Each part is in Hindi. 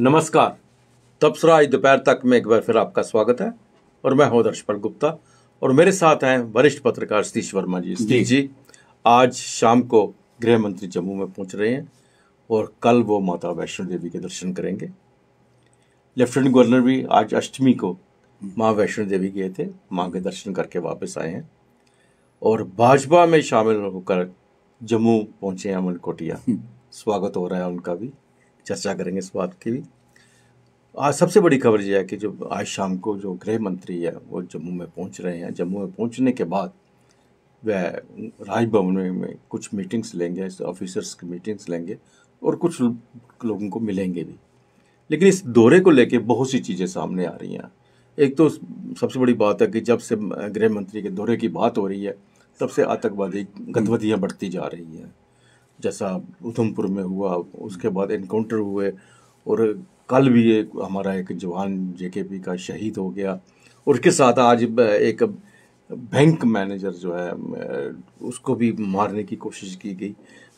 नमस्कार तबसरा आज दोपहर तक में एक बार फिर आपका स्वागत है और मैं हूं दर्शपाल गुप्ता और मेरे साथ हैं वरिष्ठ पत्रकार सतीश वर्मा जी सतीश जी आज शाम को गृह मंत्री जम्मू में पहुंच रहे हैं और कल वो माता वैष्णो देवी के दर्शन करेंगे लेफ्टिनेंट गवर्नर भी आज अष्टमी को माँ वैष्णो देवी गए थे माँ के दर्शन करके वापस आए हैं और भाजपा में शामिल होकर जम्मू पहुंचे हैं अमल कोटिया हम्म। स्वागत हो रहा है उनका भी चर्चा करेंगे इस बात की भी आज सबसे बड़ी खबर यह है कि जो आज शाम को जो गृह मंत्री है वो जम्मू में पहुंच रहे हैं जम्मू में पहुंचने के बाद वह राजभवन में, में कुछ मीटिंग्स लेंगे ऑफिसर्स की मीटिंग्स लेंगे और कुछ लोगों को मिलेंगे भी लेकिन इस दौरे को लेकर बहुत सी चीज़ें सामने आ रही हैं एक तो सबसे बड़ी बात है कि जब से गृह मंत्री के दौरे की बात हो रही है तब से आतंकवादी गतिविधियाँ बढ़ती जा रही हैं जैसा उधमपुर में हुआ उसके बाद इनकाउंटर हुए और कल भी एक हमारा एक जवान जेकेपी का शहीद हो गया और उसके साथ आज एक बैंक मैनेजर जो है उसको भी मारने की कोशिश की गई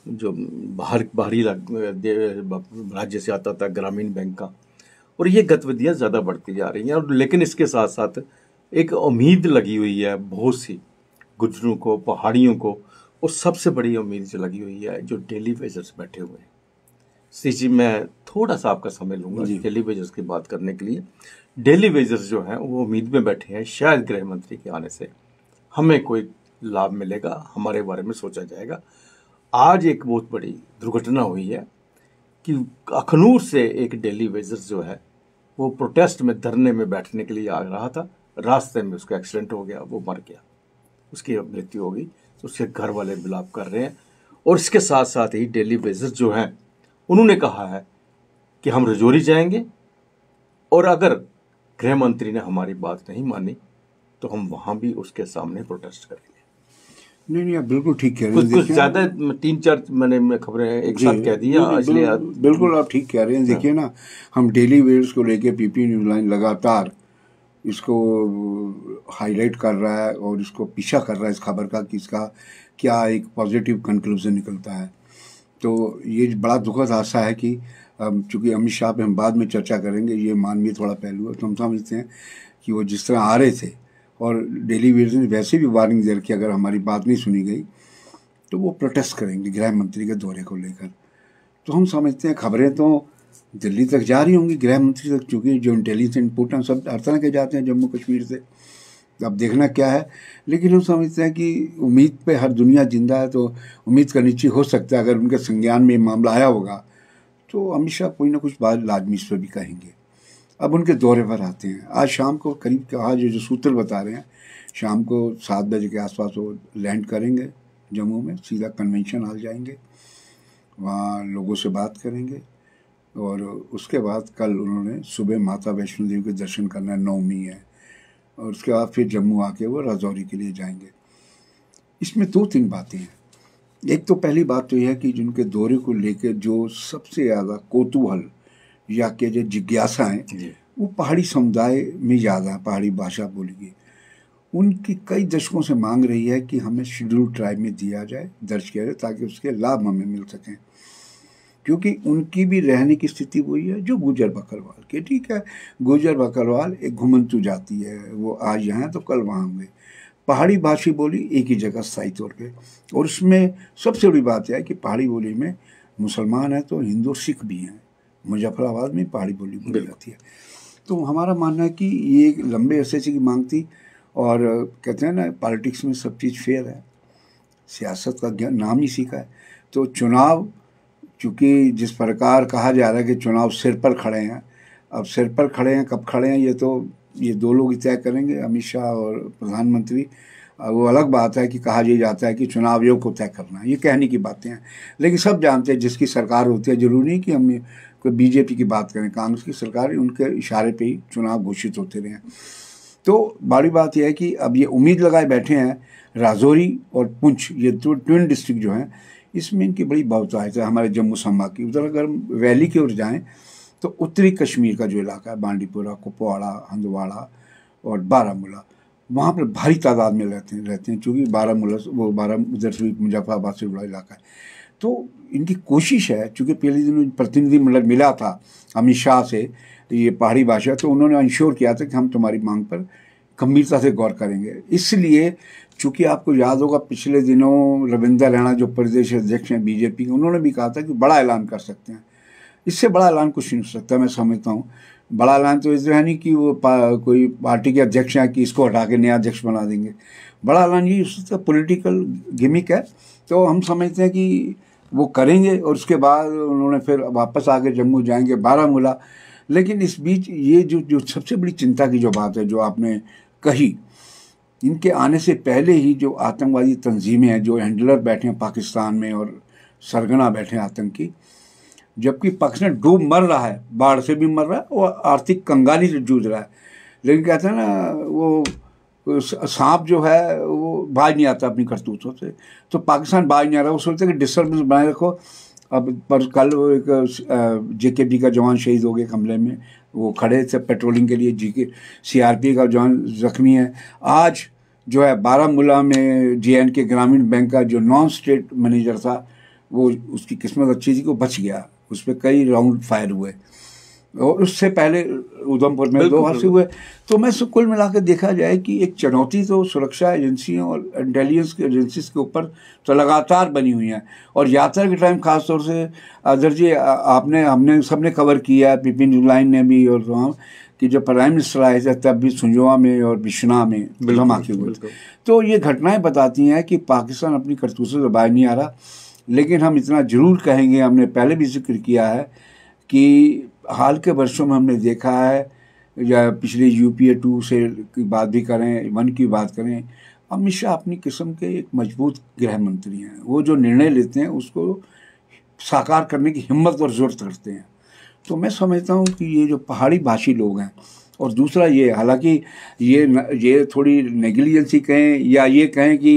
जो बाहर बाहरी राज्य से आता था ग्रामीण बैंक का और ये गतिविधियाँ ज़्यादा बढ़ती जा रही हैं और लेकिन इसके साथ साथ एक उम्मीद लगी हुई है बहुत सी गुजरों को पहाड़ियों को और सबसे बड़ी उम्मीद जो लगी हुई है जो डेली वेजर्स बैठे हुए हैं सी जी मैं थोड़ा सा आपका समय लूंगा डेली वेजर्स की बात करने के लिए डेली वेजर्स जो हैं वो उम्मीद में बैठे हैं शायद गृह मंत्री के आने से हमें कोई लाभ मिलेगा हमारे बारे में सोचा जाएगा आज एक बहुत बड़ी दुर्घटना हुई है कि अखनूर से एक डेली वेजर्स जो है वो प्रोटेस्ट में धरने में बैठने के लिए आ रहा था रास्ते में उसका एक्सीडेंट हो गया वो मर गया उसकी मृत्यु हो गई उसके घर वाले मिलाप कर रहे हैं और इसके साथ साथ ही डेली बेसिस जो हैं उन्होंने कहा है कि हम रजौरी जाएंगे और अगर गृह मंत्री ने हमारी बात नहीं मानी तो हम वहाँ भी उसके सामने प्रोटेस्ट करेंगे नहीं नहीं आप बिल्कुल ठीक कह रहे हैं कुछ ज्यादा तीन चार मैंने खबरें एक साथ कह दी इसलिए बिल्कुल आप ठीक कह रहे हैं हाँ। देखिए ना हम डेली वेव्स को लेके पीपी न्यूज लाइन लगातार इसको हाईलाइट कर रहा है और इसको पीछा कर रहा है इस खबर का कि इसका क्या एक पॉजिटिव कंक्लूजन निकलता है तो ये बड़ा दुखद हादसा है कि चूँकि अमित शाह पे हम बाद में चर्चा करेंगे ये मानवीय थोड़ा पहलू है तो हम समझते हैं कि वो जिस तरह आ रहे थे और डेली वीर ने वैसे भी वार्निंग दे रखी अगर हमारी बात नहीं सुनी गई तो वो प्रोटेस्ट करेंगे गृह मंत्री के दौरे को लेकर तो हम समझते हैं खबरें तो दिल्ली तक जा रही होंगी गृह मंत्री तक चूँकि जो इंटेलिजेंस इनपुट हैं सब हर तरह के जाते हैं जम्मू कश्मीर से तो अब देखना क्या है लेकिन हम समझते हैं कि उम्मीद पे हर दुनिया जिंदा है तो उम्मीद करनी चाहिए हो सकता है अगर उनके संज्ञान में मामला आया होगा तो अमित शाह कोई ना कुछ बात लाजमी इस पर भी कहेंगे अब उनके दौरे पर आते हैं आज शाम को करीब आज जो सूत्र बता रहे हैं शाम को सात बजे के आसपास वो लैंड करेंगे जम्मू में सीधा कन्वेंशन हॉल जाएंगे वहाँ लोगों से बात करेंगे और उसके बाद कल उन्होंने सुबह माता वैष्णो देवी के दर्शन करना है नवमी है और उसके बाद फिर जम्मू आके वो राजौरी के लिए जाएंगे इसमें दो तीन बातें हैं एक तो पहली बात तो यह है कि जिनके दौरे को लेकर जो सबसे ज़्यादा कोतूहल या के जो जिज्ञासा वो पहाड़ी समुदाय में ज़्यादा है पहाड़ी भाषा बोली गई उनकी कई दशकों से मांग रही है कि हमें शेड्यूल ट्राइब में दिया जाए दर्ज किया जाए ताकि उसके लाभ हमें मिल सकें क्योंकि उनकी भी रहने की स्थिति वही है जो गुजर बकरवाल के ठीक है गुजर बकरवाल एक घुमंतु जाती है वो आज यहाँ तो कल वहाँ हुए पहाड़ी भाषी बोली एक ही जगह स्थायी तौर पर और उसमें सबसे बड़ी बात यह है कि पहाड़ी बोली में मुसलमान हैं तो हिंदू सिख भी हैं मुजफ्फराबाद में पहाड़ी बोली बोली जाती है तो हमारा मानना है कि ये लंबे अरसे की मांग थी और कहते हैं ना पॉलिटिक्स में सब चीज़ फेयर है सियासत का नाम ही सीखा है तो चुनाव क्योंकि जिस प्रकार कहा जा रहा है कि चुनाव सिर पर खड़े हैं अब सिर पर खड़े हैं कब खड़े हैं ये तो ये दो लोग ही तय करेंगे अमित शाह और प्रधानमंत्री वो अलग बात है कि कहा यह जाता है कि चुनाव आयोग को तय करना ये कहने की बातें हैं लेकिन सब जानते हैं जिसकी सरकार होती है ज़रूरी नहीं कि हम कोई बीजेपी की बात करें कांग्रेस की सरकार उनके इशारे पे ही चुनाव घोषित होते रहे हैं तो बड़ी बात यह है कि अब ये उम्मीद लगाए बैठे हैं राजौरी और पुंछ ये ट्विन डिस्ट्रिक्ट जो हैं इसमें इनकी बड़ी बहुतायत है हमारे जम्मू संभाग की उधर अगर वैली की ओर जाएँ तो उत्तरी कश्मीर का जो इलाका है बांडीपुरा कुपवाड़ा हंदवाड़ा और बारामूला वहाँ पर भारी तादाद में रहते हैं रहते हैं चूँकि बारामूला वो बारह उधर से मुजफ्फराबाद से जुड़ा इलाका है तो इनकी कोशिश है चूँकि पहले दिन प्रतिनिधि मंडल मिला था अमित शाह से ये पहाड़ी भाषा तो उन्होंने इंश्योर किया था कि हम तुम्हारी मांग पर गंभीरता से गौर करेंगे इसलिए चूँकि आपको याद होगा पिछले दिनों रविंदर रैना जो प्रदेश अध्यक्ष हैं बीजेपी के उन्होंने भी कहा था कि बड़ा ऐलान कर सकते हैं इससे बड़ा ऐलान कुछ नहीं हो सकता मैं समझता हूँ बड़ा ऐलान तो इस है नहीं कि वो पा, कोई पार्टी के अध्यक्ष हैं कि इसको हटा के नया अध्यक्ष बना देंगे बड़ा ऐलान ये उसका पोलिटिकल गिमिक है तो हम समझते हैं कि वो करेंगे और उसके बाद उन्होंने फिर वापस आके जम्मू जाएंगे बारामूला लेकिन इस बीच ये जो जो सबसे बड़ी चिंता की जो बात है जो आपने कही इनके आने से पहले ही जो आतंकवादी तंजीमें हैं जो हैंडलर बैठे हैं पाकिस्तान में और सरगना बैठे हैं आतंकी जबकि पाकिस्तान डूब मर रहा है बाढ़ से भी मर रहा है और आर्थिक कंगाली से जूझ रहा है लेकिन कहते हैं ना वो सांप जो है वो बाज नहीं आता अपनी करतूतों से तो पाकिस्तान बाज नहीं आ रहा वो सोचते कि डिस्टर्बेंस बनाए रखो अब पर कल वो एक जेकेबी का जवान शहीद हो गए कमरे हमले में वो खड़े थे पेट्रोलिंग के लिए जी के सी का जवान जख्मी है आज जो है बारामूला में जे एंड के ग्रामीण बैंक का जो नॉन स्टेट मैनेजर था वो उसकी किस्मत अच्छी थी कि वो बच गया उस पर कई राउंड फायर हुए और उससे पहले उधमपुर में दो हादसे हुए तो मैं कुल मिला के देखा जाए कि एक चुनौती तो सुरक्षा एजेंसियों और इंटेलिजेंस की एजेंसीज के ऊपर तो लगातार बनी हुई हैं और यात्रा के टाइम खासतौर से अदर जी आपने हमने सबने कवर किया है बिपिन जुलाइन ने भी और तमाम कि जब प्राइम मिनिस्टर आए थे तब भी सुंजवा में और बिश्ना में के हुए तो ये घटनाएं बताती हैं कि पाकिस्तान अपनी करतूतों से बाहर नहीं आ रहा लेकिन हम इतना ज़रूर कहेंगे हमने पहले भी जिक्र किया है कि हाल के वर्षों में हमने देखा है या पिछले यूपीए टू से की बात भी करें वन की बात करें अमित शाह अपनी किस्म के एक मजबूत गृह मंत्री हैं वो जो निर्णय लेते हैं उसको साकार करने की हिम्मत और ज़रूरत करते हैं तो मैं समझता हूँ कि ये जो पहाड़ी भाषी लोग हैं और दूसरा ये हालांकि ये ये थोड़ी नेगलिजेंसी कहें या ये कहें कि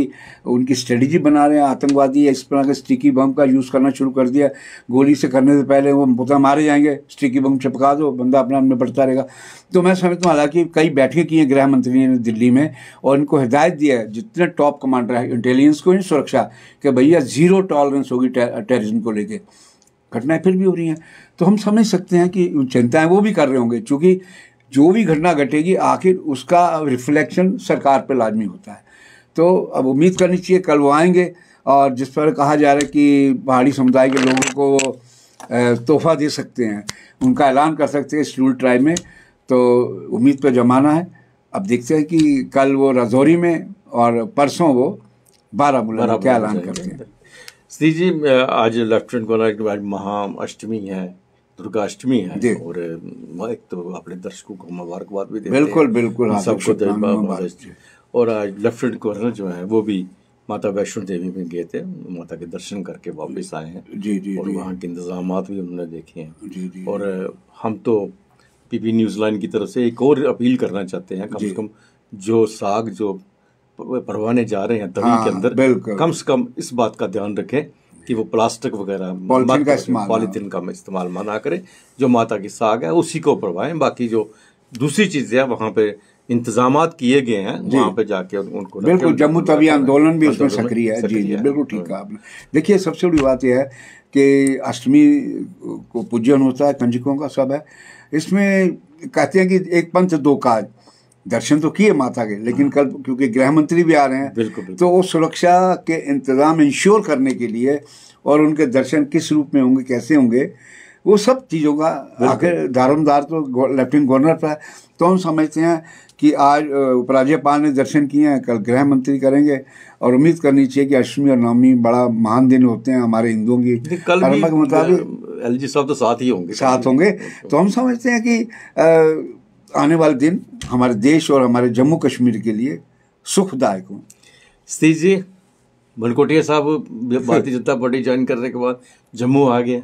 उनकी स्ट्रेटजी बना रहे हैं आतंकवादी या इस तरह के स्टिकी बम का यूज़ करना शुरू कर दिया गोली से करने से पहले वो मुद्दा मारे जाएंगे स्टिकी बम चिपका दो बंदा अपने आप में बढ़ता रहेगा तो मैं समझता हूँ हालांकि कई बैठकें की हैं गृह मंत्री ने दिल्ली में और इनको हिदायत दिया है जितने टॉप कमांडर हैं इंटेलिजेंस को ही सुरक्षा कि भैया ज़ीरो टॉलरेंस होगी टेररिज्म को लेकर घटनाएं फिर भी हो रही हैं तो हम समझ सकते हैं कि चिंताएं वो भी कर रहे होंगे क्योंकि जो भी घटना घटेगी आखिर उसका रिफ्लेक्शन सरकार पर लाजमी होता है तो अब उम्मीद करनी चाहिए कल वो आएंगे और जिस पर कहा जा रहा है कि पहाड़ी समुदाय के लोगों को वो तोहफा दे सकते हैं उनका ऐलान कर सकते हैं शेड्यूल ट्राइब में तो उम्मीद पर जमाना है अब देखते हैं कि कल वो राजौरी में और परसों वो बारामूला में क्या ऐलान करते हैं श्री जी आज लेफ्टिनेंट के बाद महाअष्टमी है दुर्गाष्टमी है और एक तो अपने दर्शकों को मुबारकबाद भी देते बिल्कुल बिल्कुल सबको तो और आज लेफ्टिनेंट गवर्नर जो है वो भी माता वैष्णो देवी में गए थे माता के दर्शन करके वापस आए हैं जी जी और वहाँ के इंतजाम भी उन्होंने देखे हैं जी जी और हम तो पीपी न्यूज लाइन की तरफ से एक और अपील करना चाहते हैं कम से कम जो साग जो परवाने जा रहे हैं तभी हाँ, के अंदर कम से कम इस बात का ध्यान रखें कि वो प्लास्टिक वगैरह पॉलीथीन का इस्तेमाल मना करें जो माता की साग है उसी को पढ़वाएं बाकी जो दूसरी चीज़ें वहाँ पे इंतजाम किए गए हैं वहाँ पे जाके उनको बिल्कुल जम्मू तवी आंदोलन भी उसमें सक्रिय है जी जी बिल्कुल ठीक है हाँ। आपने देखिए सबसे बड़ी बात यह है कि अष्टमी को पूजन होता है कंजकों का सब है इसमें कहते हैं कि एक पंथ दो काज दर्शन तो किए माता के लेकिन हाँ। कल क्योंकि गृह मंत्री भी आ रहे हैं बिल्कुल, बिल्कुल। तो वो सुरक्षा के इंतज़ाम इंश्योर करने के लिए और उनके दर्शन किस रूप में होंगे कैसे होंगे वो सब चीज़ों का आखिर दारोमदार तो लेफ्टिनेंट गवर्नर पर है तो हम समझते हैं कि आज उपराज्यपाल ने दर्शन किए हैं कल गृह मंत्री करेंगे और उम्मीद करनी चाहिए कि अष्टमी और नवमी बड़ा महान दिन होते हैं हमारे हिंदुओं की धर्म के मुताबिक एल जी साहब तो साथ ही होंगे साथ होंगे तो हम समझते हैं कि आने वाले दिन हमारे देश और हमारे जम्मू कश्मीर के लिए सुखदायक हों स्थिति जी भनकोटिया साहब भारतीय जनता पार्टी ज्वाइन करने के बाद जम्मू आ गए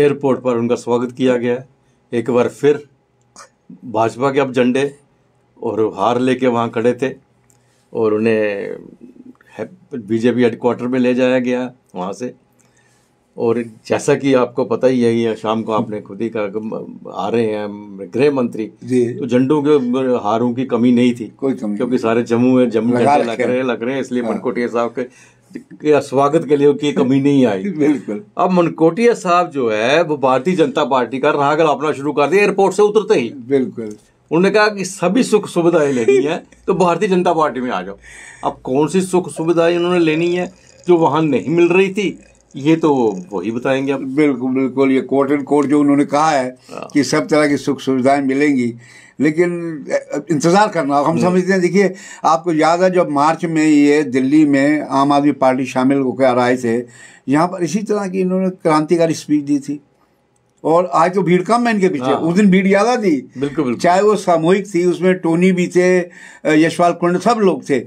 एयरपोर्ट पर उनका स्वागत किया गया एक बार फिर भाजपा के अब झंडे और हार लेके वहाँ खड़े थे और उन्हें बीजेपी हेडक्वार्टर में ले जाया गया वहाँ से और जैसा कि आपको पता ही है ये शाम को आपने खुद ही कहा आ रहे हैं गृह मंत्री तो झंडों के हारों की कमी नहीं थी कोई कमी क्योंकि सारे जम्मू है जम्मू लग रहे हैं लग रहे हैं इसलिए हाँ। मनकोटिया साहब के के स्वागत के लिए की कमी नहीं आई बिल्कुल अब मनकोटिया साहब जो है वो भारतीय जनता पार्टी का राह अपना शुरू कर दिया एयरपोर्ट से उतरते ही बिल्कुल उन्होंने कहा कि सभी सुख सुविधाएं लेनी है तो भारतीय जनता पार्टी में आ जाओ अब कौन सी सुख सुविधाएं उन्होंने लेनी है जो वहां नहीं मिल रही थी ये तो वही बताएंगे आप बिल्कुल बिल्कुल ये कोर्ट एंड कोर्ट जो उन्होंने कहा है हाँ। कि सब तरह की सुख सुविधाएं मिलेंगी लेकिन इंतज़ार करना हम हम्म। समझते हैं देखिए आपको याद है जब मार्च में ये दिल्ली में आम आदमी पार्टी शामिल होकर आए थे यहाँ पर इसी तरह की इन्होंने क्रांतिकारी स्पीच दी थी और आज तो भीड़ कम है इनके पीछे हाँ। उस दिन भीड़ ज़्यादा थी बिल्कुल, चाहे वो सामूहिक थी उसमें टोनी भी थे यशपाल कुंड सब लोग थे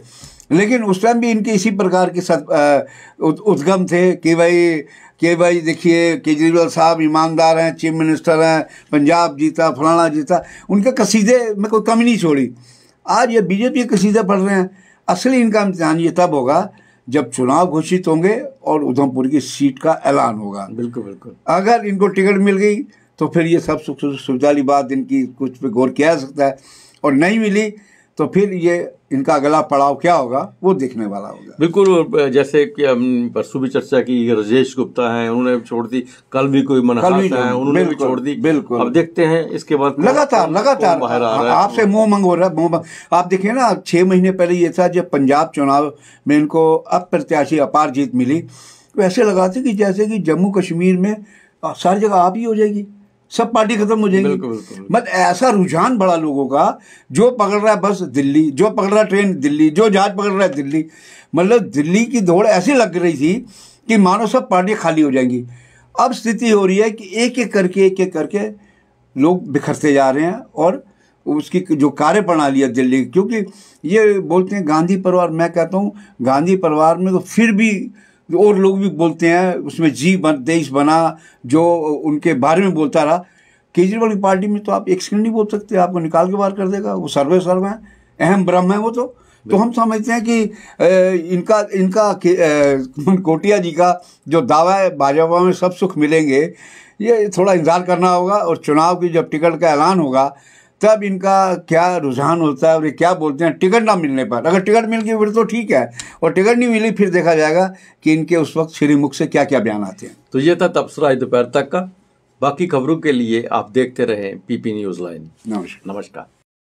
लेकिन उस टाइम भी इनके इसी प्रकार के उद्गम थे कि भाई कि भाई देखिए केजरीवाल साहब ईमानदार हैं चीफ मिनिस्टर हैं पंजाब जीता फलाना जीता उनके कसीदे में कोई कमी नहीं छोड़ी आज ये बीजेपी के कसीदे पढ़ रहे हैं असली इनका इम्तहान ये तब होगा जब चुनाव घोषित होंगे और उधमपुर की सीट का ऐलान होगा बिल्कुल बिल्कुल अगर इनको टिकट मिल गई तो फिर ये सब सुख सुविधा बात इनकी कुछ पे गौर किया जा सकता है और नहीं मिली तो फिर ये इनका अगला पड़ाव क्या होगा वो देखने वाला होगा बिल्कुल जैसे कि हम परसों भी चर्चा की रजेश गुप्ता है उन्होंने छोड़ दी कल भी कोई मनहास है उन्होंने भी छोड़ दी बिल्कुल अब देखते हैं इसके बाद लगातार लगातार आपसे मुंह मंग हो रहा है मुंह आप देखिए ना छह महीने पहले ये था जब पंजाब चुनाव में इनको अप्रत्याशी अपार जीत मिली वैसे लगा लगा कि जैसे कि जम्मू कश्मीर में सारी जगह आप ही हो जाएगी सब पार्टी खत्म हो जाएगी बिल्कुल मत ऐसा रुझान बड़ा लोगों का जो पकड़ रहा है बस दिल्ली जो पकड़ रहा है ट्रेन दिल्ली जो जहाज पकड़ रहा है दिल्ली मतलब दिल्ली की दौड़ ऐसी लग रही थी कि मानो सब पार्टियाँ खाली हो जाएंगी अब स्थिति हो रही है कि एक एक करके एक एक करके लोग बिखरते जा रहे हैं और उसकी जो कार्य प्रणाली है दिल्ली क्योंकि ये बोलते हैं गांधी परिवार मैं कहता हूँ गांधी परिवार में तो फिर भी और लोग भी बोलते हैं उसमें जी बन देश बना जो उनके बारे में बोलता रहा केजरीवाल की पार्टी में तो आप एक सेकंड नहीं बोल सकते आपको निकाल के बाहर कर देगा वो सर्वे सर्व हैं अहम ब्रह्म है वो तो तो हम समझते हैं कि इनका इनका कोटिया जी का जो दावा है भाजपा में सब सुख मिलेंगे ये थोड़ा इंतजार करना होगा और चुनाव की जब टिकट का ऐलान होगा तब इनका क्या रुझान होता है और ये क्या बोलते हैं टिकट ना मिलने पर अगर टिकट मिल गई फिर तो ठीक है और टिकट नहीं मिली फिर देखा जाएगा कि इनके उस वक्त श्रीमुख से क्या क्या बयान आते हैं तो ये था तबसरा दोपहर तक का बाकी खबरों के लिए आप देखते रहें पीपी न्यूज़ लाइन नमस्कार नमस्कार